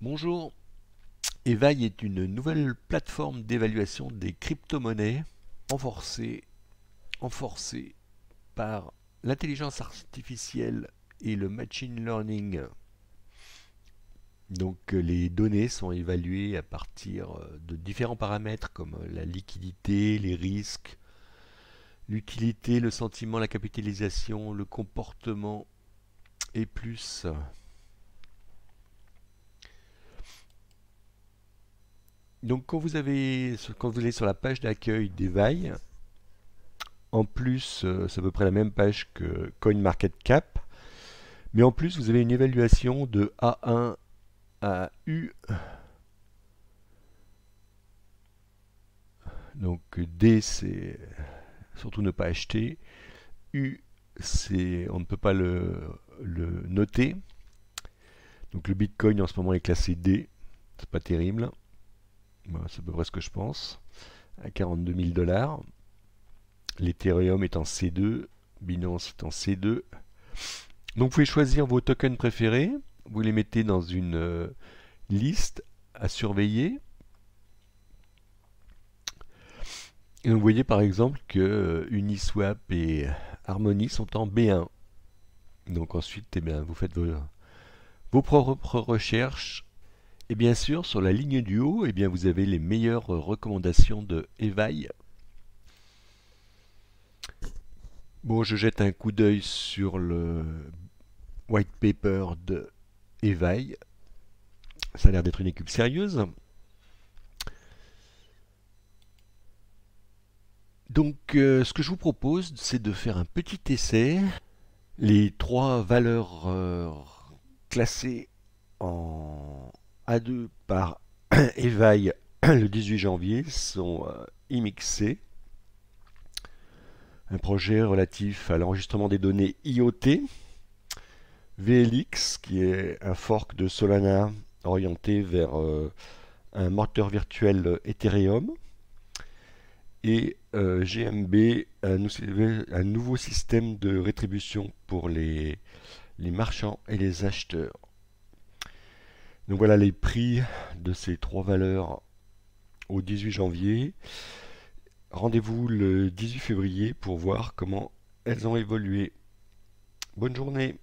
Bonjour, Evail est une nouvelle plateforme d'évaluation des crypto-monnaies renforcée, renforcée par l'intelligence artificielle et le machine learning. Donc euh, les données sont évaluées à partir euh, de différents paramètres comme euh, la liquidité, les risques, l'utilité, le sentiment, la capitalisation, le comportement et plus. donc quand vous, avez, quand vous allez sur la page d'accueil d'Evail, en plus, euh, c'est à peu près la même page que CoinMarketCap, mais en plus, vous avez une évaluation de A1 à U, donc D c'est surtout ne pas acheter, U c'est on ne peut pas le, le noter, donc le Bitcoin en ce moment est classé D, c'est pas terrible. Bah, c'est à peu près ce que je pense, à 42 000 dollars. L'Ethereum est en C2, Binance est en C2. Donc vous pouvez choisir vos tokens préférés, vous les mettez dans une euh, liste à surveiller. Et vous voyez par exemple que euh, Uniswap et Harmony sont en B1. Donc ensuite, eh vous faites vos propres recherches et bien sûr, sur la ligne du haut, eh bien, vous avez les meilleures euh, recommandations de Evail. Bon, je jette un coup d'œil sur le white paper de Evail. Ça a l'air d'être une équipe sérieuse. Donc, euh, ce que je vous propose, c'est de faire un petit essai. Les trois valeurs euh, classées en a deux par Evaï le 18 janvier sont euh, immixés. Un projet relatif à l'enregistrement des données IoT. VLX, qui est un fork de Solana orienté vers euh, un moteur virtuel Ethereum. Et euh, GMB, un, un, nouveau système de rétribution pour les marchands et les acheteurs. Donc voilà les prix de ces trois valeurs au 18 janvier. Rendez-vous le 18 février pour voir comment elles ont évolué. Bonne journée